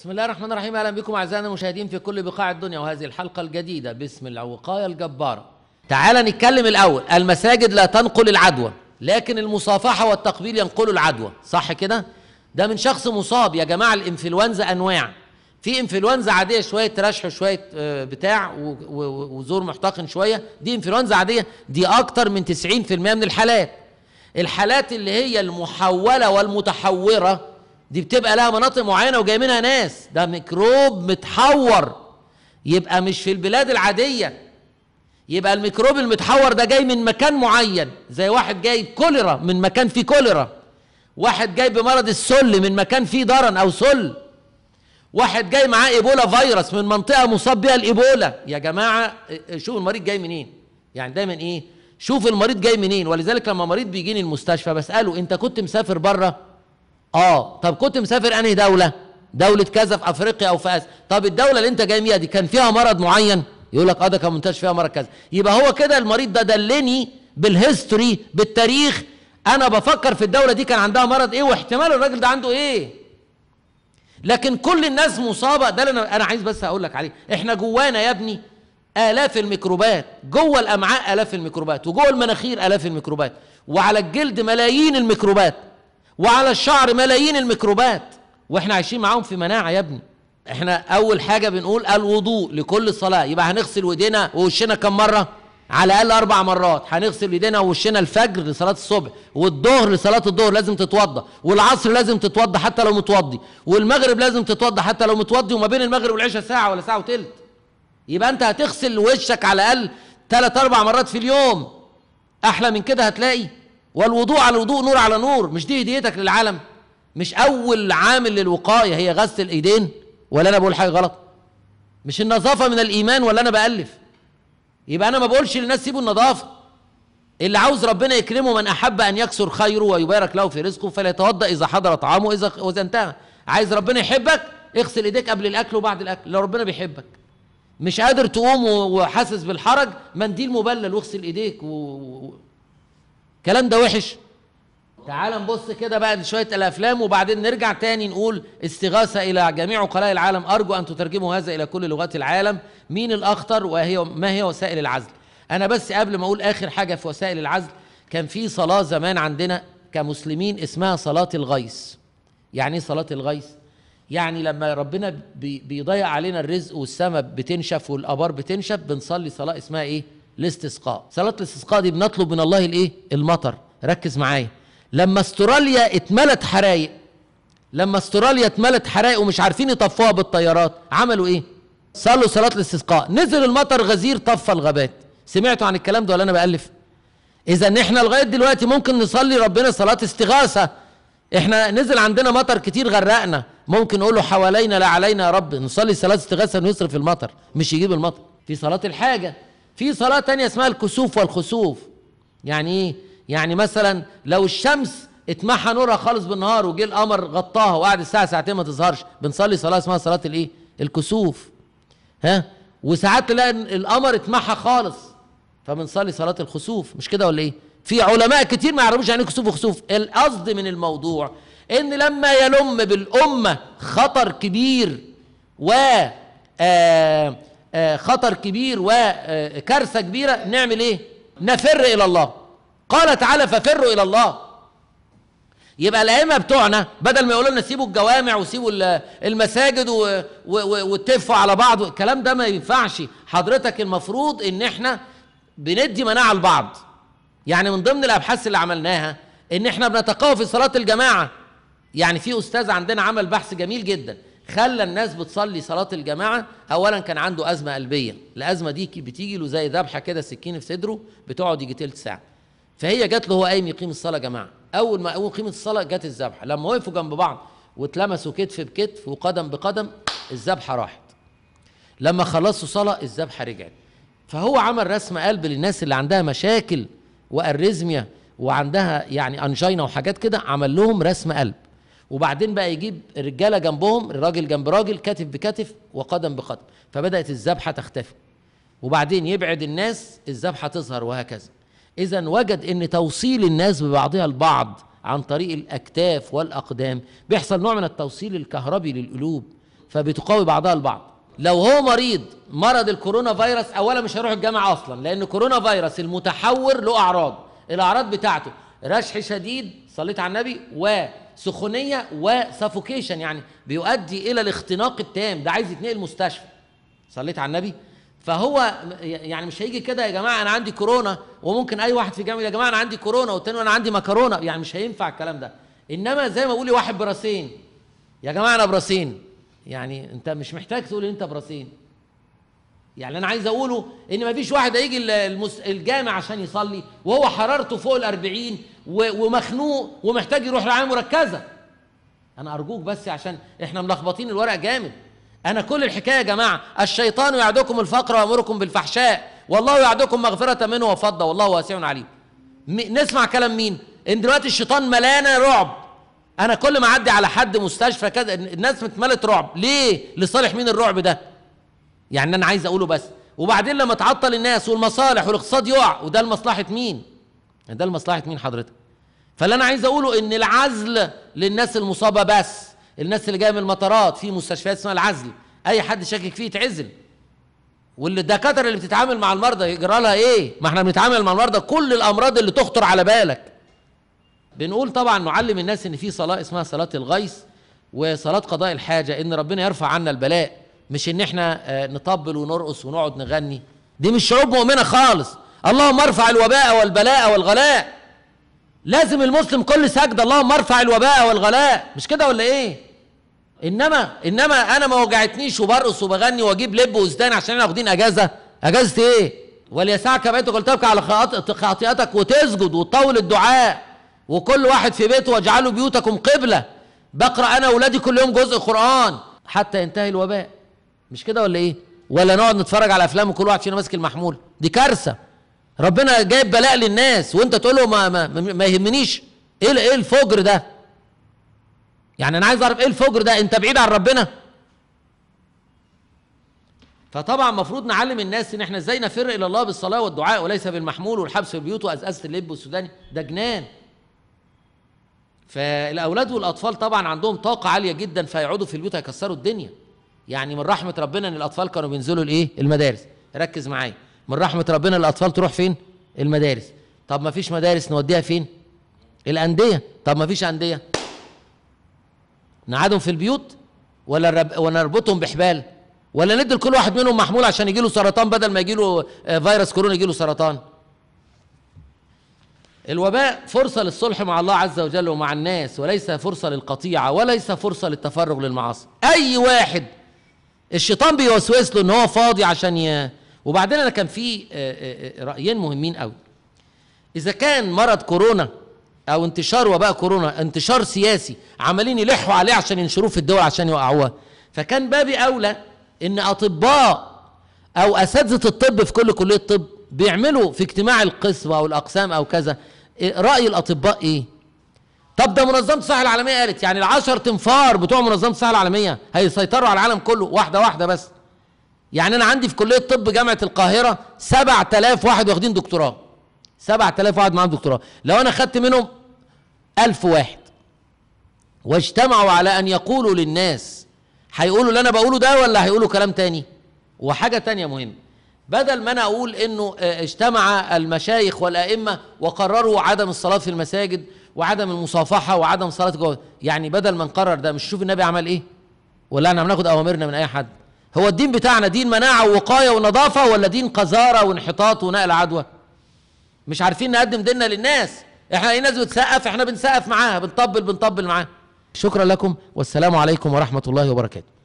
بسم الله الرحمن الرحيم اهلا بكم اعزائنا المشاهدين في كل بقاع الدنيا وهذه الحلقه الجديده باسم الوقايه الجباره. تعال نتكلم الاول المساجد لا تنقل العدوى لكن المصافحه والتقبيل ينقلوا العدوى صح كده؟ ده من شخص مصاب يا جماعه الانفلونزا انواع في انفلونزا عاديه شويه رشح وشويه آه، بتاع وزور محتقن شويه دي انفلونزا عاديه دي اكتر من 90% من الحالات الحالات اللي هي المحوله والمتحوره دي بتبقى لها مناطق معينه وجاي منها ناس ده ميكروب متحور يبقى مش في البلاد العاديه يبقى الميكروب المتحور ده جاي من مكان معين زي واحد جاي كوليرا من مكان فيه كوليرا واحد جاي بمرض السل من مكان فيه درن او سل واحد جاي معاه ايبولا فيروس من منطقه مصاب بها الايبولا يا جماعه اه، اه، شوف المريض جاي منين يعني دايما ايه شوف المريض جاي منين ولذلك لما مريض بيجيني المستشفى بساله انت كنت مسافر بره اه طب كنت مسافر انهي دوله دوله كذا في افريقيا او في اسيا طب الدوله اللي انت جاي منها دي كان فيها مرض معين يقول لك اه ده كان منتشر فيها مرض كذا يبقى هو كده المريض ده دلني بالهيستوري بالتاريخ انا بفكر في الدوله دي كان عندها مرض ايه واحتمال الراجل ده عنده ايه لكن كل الناس مصابه ده اللي انا عايز بس اقول لك عليه احنا جوانا يا ابني آلاف الميكروبات جوه الأمعاء آلاف الميكروبات وجوه المناخير آلاف الميكروبات وعلى الجلد ملايين الميكروبات وعلى الشعر ملايين الميكروبات واحنا عايشين معاهم في مناعه يا ابني احنا اول حاجه بنقول الوضوء لكل صلاه يبقى هنغسل ايدينا ووشنا كم مره على الاقل اربع مرات هنغسل ايدينا ووشنا الفجر لصلاه الصبح والظهر لصلاه الظهر لازم تتوضى والعصر لازم تتوضى حتى لو متوضي والمغرب لازم تتوضى حتى لو متوضي وما بين المغرب والعشاء ساعه ولا ساعه وثلث يبقى انت هتغسل وشك على الاقل ثلاث اربع مرات في اليوم احلى من كده هتلاقي والوضوء على الوضوء نور على نور مش دي هديتك للعالم مش اول عامل للوقايه هي غسل الايدين ولا انا بقول حاجه غلط مش النظافه من الايمان ولا انا بالف يبقى انا ما بقولش للناس سيبوا النظافه اللي عاوز ربنا يكرمه من احب ان يكسر خيره ويبارك له في رزقه فليتوضا اذا حضر طعامه اذا واذا انتهى عايز ربنا يحبك اغسل ايديك قبل الاكل وبعد الاكل لو ربنا بيحبك مش قادر تقوم وحاسس بالحرج منديل مبلل واغسل ايديك و... الكلام ده وحش تعال نبص كده بقى لشويه الافلام وبعدين نرجع تاني نقول استغاثه الى جميع عقلاء العالم ارجو ان تترجموا هذا الى كل لغات العالم مين الاخطر وهي ما هي وسائل العزل انا بس قبل ما اقول اخر حاجه في وسائل العزل كان في صلاه زمان عندنا كمسلمين اسمها صلاه الغيث يعني ايه صلاه الغيث يعني لما ربنا بيضيع علينا الرزق والسماء بتنشف والابار بتنشف بنصلي صلاه اسمها ايه الاستسقاء صلاه الاستسقاء دي بنطلب من الله الايه المطر ركز معايا لما استراليا اتملت حرايق لما استراليا اتملت حرايق ومش عارفين يطفوها بالطيارات عملوا ايه صلوا صلاه الاستسقاء نزل المطر غزير طفى الغابات سمعتوا عن الكلام ده ولا انا بالف اذا احنا لغايه دلوقتي ممكن نصلي ربنا صلاه استغاثه احنا نزل عندنا مطر كتير غرقنا ممكن نقول له حوالينا لا علينا يا رب نصلي صلاه استغاثه نصرف المطر مش يجيب المطر في صلاه الحاجه في صلاة تانية اسمها الكسوف والخسوف يعني ايه يعني مثلا لو الشمس اتمحى نورها خالص بالنهار وجه القمر غطاها وقعد الساعة ساعتين ما تظهرش بنصلي صلاة اسمها صلاة الايه الكسوف ها وساعات تلاقي القمر اتمحى خالص فبنصلي صلاة الخسوف مش كده ولا ايه في علماء كتير ما يعرفوش يعني إيه كسوف وخسوف القصد من الموضوع ان لما يلم بالامه خطر كبير و آه آه، خطر كبير وكارثة آه، كبيرة نعمل إيه؟ نفر إلى الله قال تعالى ففروا إلى الله يبقى الأئمة بتوعنا بدل ما يقولوا لنا سيبوا الجوامع وسيبوا المساجد وتفوا على بعض الكلام ده ما ينفعش حضرتك المفروض إن إحنا بندي مناعة لبعض يعني من ضمن الأبحاث اللي عملناها إن إحنا بنتقوى في صلاة الجماعة يعني في أستاذ عندنا عمل بحث جميل جدا خلى الناس بتصلي صلاه الجماعه اولا كان عنده ازمه قلبيه الازمه دي بتيجي له زي ذبحه كده سكين في صدره بتقعد يجي تلت ساعه فهي جات له هو قايم يقيم الصلاه يا جماعه اول ما قوم قيمه الصلاه جات الذبحه لما وقفوا جنب بعض واتلمسوا كتف بكتف وقدم بقدم الذبحه راحت لما خلصوا صلاه الذبحه رجعت فهو عمل رسم قلب للناس اللي عندها مشاكل وارزميا وعندها يعني انجينا وحاجات كده عمل لهم رسم قلب وبعدين بقى يجيب الرجاله جنبهم الراجل جنب راجل كتف بكتف وقدم بقدم فبدات الذبحه تختفي وبعدين يبعد الناس الذبحه تظهر وهكذا اذا وجد ان توصيل الناس ببعضها البعض عن طريق الاكتاف والاقدام بيحصل نوع من التوصيل الكهربي للقلوب فبتقوي بعضها البعض لو هو مريض مرض الكورونا فيروس اولا مش هيروح الجامعه اصلا لان كورونا فيروس المتحور له اعراض الاعراض بتاعته رشح شديد صليت على النبي و سخونيه وسفوكيشن يعني بيؤدي الى الاختناق التام ده عايز يتنقل مستشفى صليت على النبي فهو يعني مش هيجي كده يا جماعه انا عندي كورونا وممكن اي واحد في جامعه يا جماعه انا عندي كورونا والتاني انا عندي مكرونه يعني مش هينفع الكلام ده انما زي ما لي واحد براسين يا جماعه انا براسين يعني انت مش محتاج تقول انت براسين يعني انا عايز اقوله ان مفيش واحد هيجي الجامع عشان يصلي وهو حرارته فوق الأربعين ومخنوق ومحتاج يروح رعايه مركزه انا ارجوك بس عشان احنا ملخبطين الورق جامد انا كل الحكايه يا جماعه الشيطان يعدكم الفقر ويامركم بالفحشاء والله يعدكم مغفره منه وفضه والله واسع عليم نسمع كلام مين ان دلوقتي الشيطان ملانا رعب انا كل ما اعدي على حد مستشفى كذا الناس متملت رعب ليه لصالح مين الرعب ده يعني انا عايز اقوله بس وبعدين لما تعطل الناس والمصالح والاقتصاد يقع وده لمصلحه مين ده لمصلحه مين حضرتك فاللي انا عايز اقوله ان العزل للناس المصابه بس الناس اللي جايه من المطارات في مستشفيات اسمها العزل اي حد شاكك فيه يتعزل واللي الدكاتره اللي بتتعامل مع المرضى يجرى لها ايه ما احنا بنتعامل مع المرضى كل الامراض اللي تخطر على بالك بنقول طبعا نعلم الناس ان في صلاه اسمها صلاه الغيث وصلاه قضاء الحاجه ان ربنا يرفع عنا البلاء مش ان احنا آه، نطبل ونرقص ونقعد نغني دي مش شعوب مؤمنه خالص اللهم ارفع الوباء والبلاء والغلاء لازم المسلم كل سجده اللهم ارفع الوباء والغلاء مش كده ولا ايه انما انما انا ما وجعتنيش وبرقص وبغني واجيب لب وزدان عشان احنا واخدين اجازه اجازه ايه وليسعك بيتك ولتبكى على خطيئتك وتسجد وتطول الدعاء وكل واحد في بيته واجعلوا بيوتكم قبله بقرا انا واولادي كل يوم جزء قران حتى ينتهي الوباء مش كده ولا ايه ولا نقعد نتفرج على افلام وكل واحد فينا ماسك المحمول دي كارثه ربنا جايب بلاء للناس وانت تقول له ما, ما, ما يهمنيش ايه ايه الفجر ده يعني انا عايز اعرف ايه الفجر ده انت بعيد عن ربنا فطبعا المفروض نعلم الناس ان احنا ازاي نفر الى الله بالصلاه والدعاء وليس بالمحمول والحبس في البيوت وازازه اللب والسوداني ده جنان فالاولاد والاطفال طبعا عندهم طاقه عاليه جدا فيقعدوا في البيوت هيكسروا الدنيا يعني من رحمه ربنا ان الاطفال كانوا بينزلوا الايه المدارس ركز معايا من رحمه ربنا الاطفال تروح فين المدارس طب ما فيش مدارس نوديها فين الانديه طب ما فيش انديه نقعدهم في البيوت ولا رب... ونربطهم بحبال ولا ندي لكل واحد منهم محمول عشان يجيله سرطان بدل ما يجيله آه، فيروس كورونا يجيله سرطان الوباء فرصة للصلح مع الله عز وجل ومع الناس وليس فرصة للقطيعة وليس فرصة للتفرغ للمعاصي أي واحد الشيطان بيوسوس له إن هو فاضي عشان وبعدين انا كان في آه، آه، آه، رايين مهمين قوي اذا كان مرض كورونا او انتشار وباء كورونا انتشار سياسي عمالين يلحوا عليه عشان ينشروه في الدول عشان يوقعوها فكان بابي اولى ان اطباء او اساتذه الطب في كل كليه طب بيعملوا في اجتماع القسم او الاقسام او كذا إيه، راي الاطباء ايه طب ده منظمه الصحه العالميه قالت يعني العشر تنفار بتوع منظمه الصحه العالميه هيسيطروا على العالم كله واحده واحده بس يعني انا عندي في كليه طب جامعه القاهره 7000 واحد واخدين دكتوراه 7000 واحد معاهم دكتوراه لو انا خدت منهم 1000 واحد واجتمعوا على ان يقولوا للناس هيقولوا اللي انا بقوله ده ولا هيقولوا كلام تاني وحاجه تانيه مهمه بدل ما انا اقول انه آه، اجتمع المشايخ والائمه وقرروا عدم الصلاه في المساجد وعدم المصافحه وعدم صلاه جوه يعني بدل ما نقرر ده مش شوف النبي عمل ايه ولا احنا بناخد اوامرنا من اي حد هو الدين بتاعنا دين مناعة ووقاية ونظافة ولا دين قذارة وانحطاط ونقل عدوى مش عارفين نقدم ديننا للناس احنا اي ناس بتسقف احنا بنسقف معاها بنطبل بنطبل معاها شكرا لكم والسلام عليكم ورحمة الله وبركاته